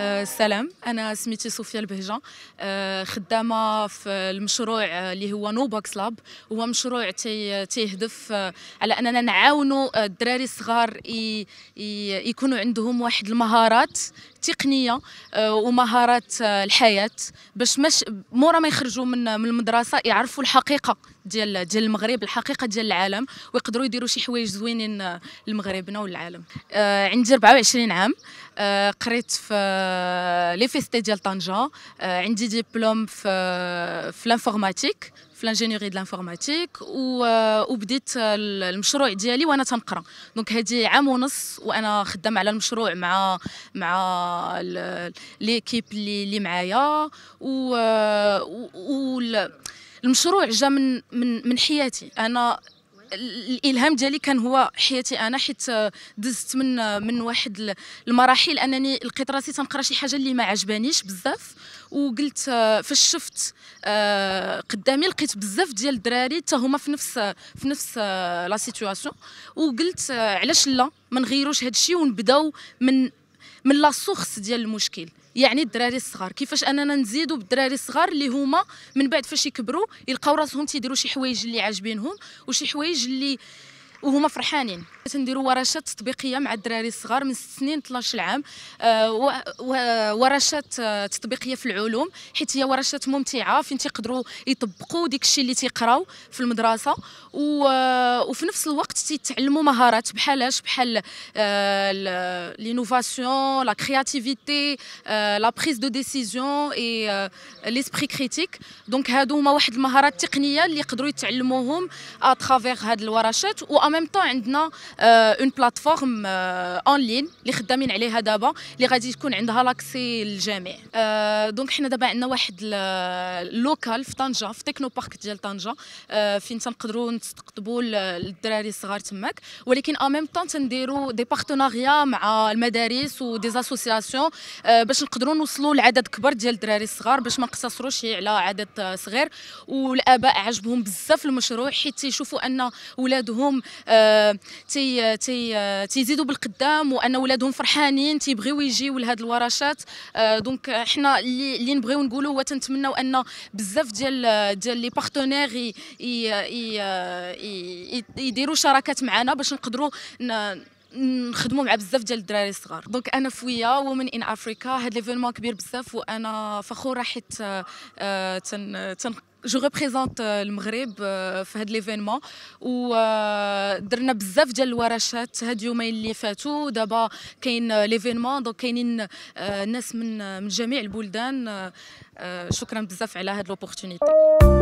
السلام أه، انا سميتي صوفيا البهجه أه، خدامه في المشروع أه، اللي هو نو بوكس لاب هو مشروع تيهدف على اننا نعاونوا الدراري الصغار يكونوا عندهم واحد المهارات تقنيه آه، ومهارات آه، الحياه باش مش مورا ما يخرجوا من من المدرسه يعرفوا الحقيقه ديال ديال المغرب الحقيقه ديال العالم ويقدروا يديروا شي حوايج زوينين آه، لمغربنا والعالم عندي 24 عام قريت في لي فيستي ديال طنجه عندي ديبلوم في في الانفورماتيك في لانجينيوري ديال الانفورماتيك وبديت المشروع ديالي وانا تنقرا دونك هادي عام ونص وانا خدامه على المشروع مع مع ليكيب اللي اللي معايا و, و المشروع جا من من من حياتي انا الالهام ديالي كان هو حياتي انا حيت آه، دزت من آه، من واحد المراحل انني لقيت راسي تنقرا شي حاجه اللي ما عجبانيش بزاف وقلت آه، فاش شفت قدامي لقيت بزاف ديال الدراري حتى هما في نفس في نفس لا سيتوياسيون وقلت علاش لا ما نغيروش هادشي ونبداو من من لا سورس ديال المشكل يعني الدراري الصغار كيفاش اننا نزيدوا بالدراري الصغار اللي هما من بعد فاش يكبروا يلقاو راسهم تيديروا شي حوايج اللي عاجبينهم وشي حوايج اللي وهما فرحانين تنديروا ورشات تطبيقيه مع الدراري الصغار من 6 سنين 12 عام آه، ورشات آه، تطبيقيه في العلوم حيت هي ورشات ممتعه فين تيقدروا يطبقوا داك الشيء اللي تيقراو في المدرسه وفي نفس الوقت تيتعلموا مهارات بحالاش بحال لينوفاسيون لا كرياتيفيتي لا بريز دو ديسيزيون اي ليسبري كريتيك دونك هادو هما واحد المهارات التقنيه اللي يقدروا يتعلموهم اترافيغ هاد الورشات و ميم طون عندنا اون بلاتفورم اون لين اللي خدامين عليها دابا اللي غادي تكون عندها لاكسي للجميع دونك euh, حنا دابا عندنا واحد لوكال في طنجه في تكنو بارك ديال طنجه euh, فين تنقدروا نستقطبوا الدراري الصغار تماك ولكن ان ميم طون تنديروا دي بارتناريا مع المدارس ودي اسوسياسيون euh, باش نقدروا نوصلوا لعدد كبر ديال الدراري الصغار باش ما نقتصروش على عدد صغير والاباء عجبهم بزاف المشروع حيت يشوفوا ان ولادهم تي تي تيزيدوا بالقدام وان ولادهم فرحانين تيبغيو يجيو لهاد الورشات آه، دونك حنا اللي نبغيو نقولوا هو تنتمناو ان بزاف ديال ديال لي بارتنير يديروا شراكات معنا باش نقدروا نخدموا مع بزاف ديال الدراري الصغار دونك انا فويا ومن ان افريكا هاد ليفينمون كبير بزاف وانا فخوره آه، حيت تن, تن جو ريبريزونت آه، المغرب آه، في هاد ليفينمون ودرنا بزاف ديال الورشات هاد اليومين اللي فاتوا دابا كاين ليفينمون دونك كاينين ناس من من جميع البلدان شكرا بزاف على هاد لوبورتونيتي